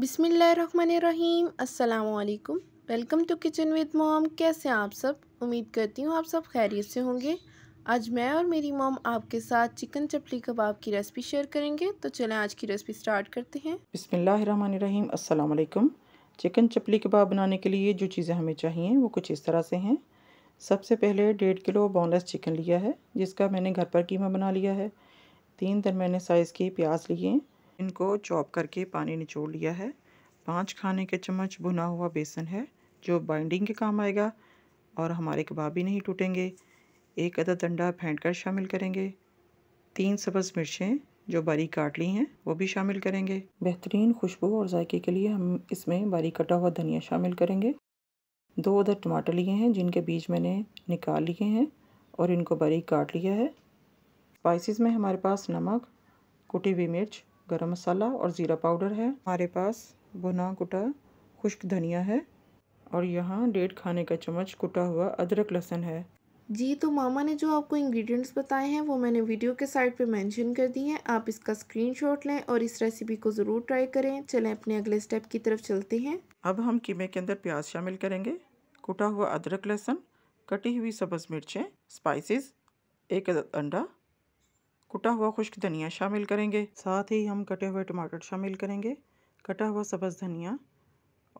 बिसमीम् अल्लाम welcome to kitchen with mom कैसे हैं आप सब उम्मीद करती हूँ आप सब खैरियत से होंगे आज मैं और मेरी मॉम आपके साथ चिकन चपली कबाब की रेसिपी शेयर करेंगे तो चलें आज की रेसिपी स्टार्ट करते हैं बिसमीम अल्लाम चिकन चपली कबाब बनाने के लिए जो चीज़ें हमें चाहिए वो कुछ इस तरह से हैं सबसे पहले डेढ़ किलो बोनलेस चिकन लिया है जिसका मैंने घर पर कीमा बना लिया है तीन दरमियाने साइज़ के प्याज लिए इनको चॉप करके पानी निचोड़ लिया है पाँच खाने के चम्मच भुना हुआ बेसन है जो बाइंडिंग के काम आएगा और हमारे कबाब भी नहीं टूटेंगे एक अदद अंडा फेंट कर शामिल करेंगे तीन सब्ज़ मिर्चें जो बारीक काट ली हैं वो भी शामिल करेंगे बेहतरीन खुशबू और जायके के लिए हम इसमें बारीक कटा हुआ धनिया शामिल करेंगे दो अदर टमाटर लिए हैं जिनके बीज मैंने निकाल लिए हैं और इनको बारीक काट लिया है स्पाइसिस में हमारे पास नमक कुटी हुई मिर्च गरम मसाला और ज़ीरा पाउडर है हमारे पास भुना कुटा खुश्क धनिया है और यहाँ डेढ़ खाने का चम्मच कुटा हुआ अदरक लहसुन है जी तो मामा ने जो आपको इंग्रेडिएंट्स बताए हैं वो मैंने वीडियो के साइड पे मेंशन कर दिए हैं आप इसका स्क्रीनशॉट लें और इस रेसिपी को ज़रूर ट्राई करें चलें अपने अगले स्टेप की तरफ चलते हैं अब हम कीमे के अंदर प्याज शामिल करेंगे कुटा हुआ अदरक लहसुन कटी हुई सब्ज़ मिर्चें स्पाइसेस एक अंडा कुटा हुआ खुश्क धनिया शामिल करेंगे साथ ही हम कटे हुए टमाटर शामिल करेंगे कटा हुआ सब्ज़ धनिया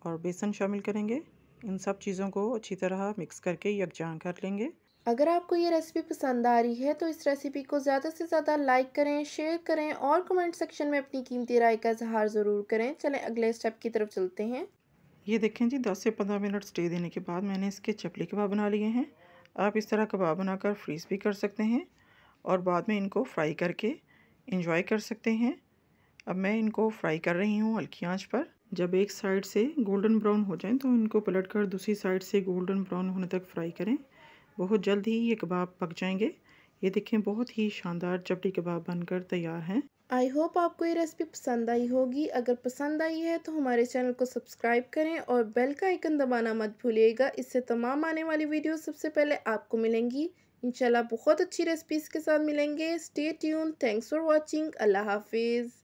और बेसन शामिल करेंगे इन सब चीज़ों को अच्छी तरह मिक्स करके यकजान कर लेंगे अगर आपको ये रेसिपी पसंद आ रही है तो इस रेसिपी को ज़्यादा से ज़्यादा लाइक करें शेयर करें और कमेंट सेक्शन में अपनी कीमती राय का इजहार ज़रूर करें चलें अगले स्टेप की तरफ चलते हैं ये देखें जी 10 से 15 मिनट स्टे देने के बाद मैंने इसके चपली कबाब बना लिए हैं आप इस तरह कबाब बनाकर फ्रीज़ भी कर सकते हैं और बाद में इनको फ्राई करके इंजॉय कर सकते हैं अब मैं इनको फ्राई कर रही हूँ हल्की आँच पर जब एक साइड से गोल्डन ब्राउन हो जाए तो इनको पलट कर दूसरी साइड से गोल्डन ब्राउन होने तक फ्राई करें बहुत जल्द ही ये कबाब पक जाएंगे ये देखें बहुत ही शानदार चपटी कबाब बनकर तैयार हैं आई होप आपको ये रेसिपी पसंद आई होगी अगर पसंद आई है तो हमारे चैनल को सब्सक्राइब करें और बेल का आइकन दबाना मत भूलिएगा इससे तमाम आने वाली वीडियो सबसे पहले आपको मिलेंगी इंशाल्लाह बहुत अच्छी रेसिपीज़ के साथ मिलेंगे stay tune thanks for watching अल्लाह हाफिज़